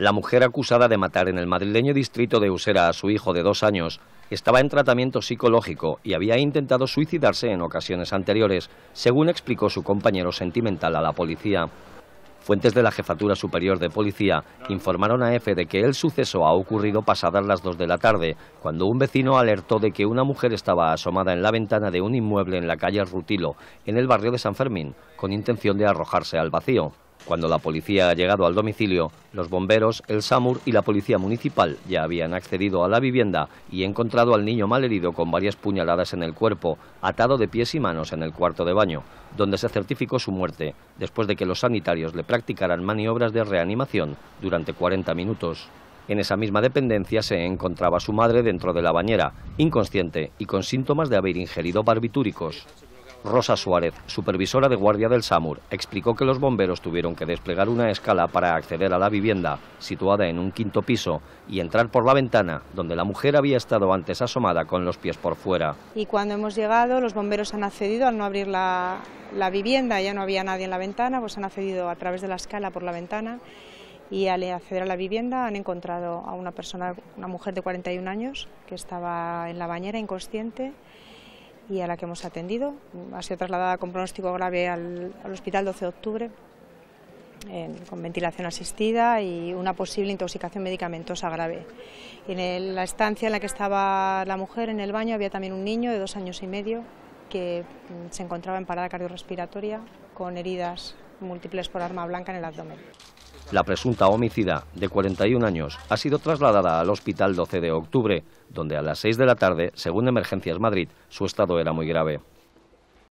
La mujer acusada de matar en el madrileño distrito de Usera a su hijo de dos años estaba en tratamiento psicológico y había intentado suicidarse en ocasiones anteriores, según explicó su compañero sentimental a la policía. Fuentes de la Jefatura Superior de Policía informaron a EFE de que el suceso ha ocurrido pasadas las dos de la tarde, cuando un vecino alertó de que una mujer estaba asomada en la ventana de un inmueble en la calle Rutilo, en el barrio de San Fermín, con intención de arrojarse al vacío. Cuando la policía ha llegado al domicilio, los bomberos, el SAMUR y la policía municipal ya habían accedido a la vivienda y encontrado al niño malherido con varias puñaladas en el cuerpo, atado de pies y manos en el cuarto de baño, donde se certificó su muerte después de que los sanitarios le practicaran maniobras de reanimación durante 40 minutos. En esa misma dependencia se encontraba su madre dentro de la bañera, inconsciente y con síntomas de haber ingerido barbitúricos. Rosa Suárez, supervisora de guardia del SAMUR, explicó que los bomberos tuvieron que desplegar una escala para acceder a la vivienda, situada en un quinto piso, y entrar por la ventana, donde la mujer había estado antes asomada con los pies por fuera. Y cuando hemos llegado, los bomberos han accedido al no abrir la, vivienda, ya no había nadie en la ventana, pues han accedido a través de la escala por la ventana y al acceder a la vivienda han encontrado a una persona, una mujer de 41 años, que estaba en la bañera inconsciente y a la que hemos atendido. Ha sido trasladada con pronóstico grave al, hospital 12 de octubre con ventilación asistida y una posible intoxicación medicamentosa grave. en la estancia en la que estaba la mujer, en el baño, había también un niño de dos años y medio que mm, se encontraba en parada cardiorrespiratoria con heridas múltiples por arma blanca en el abdomen. La presunta homicida, de 41 años, ha sido trasladada al hospital 12 de octubre, donde a las 6 de la tarde, según Emergencias Madrid, su estado era muy grave.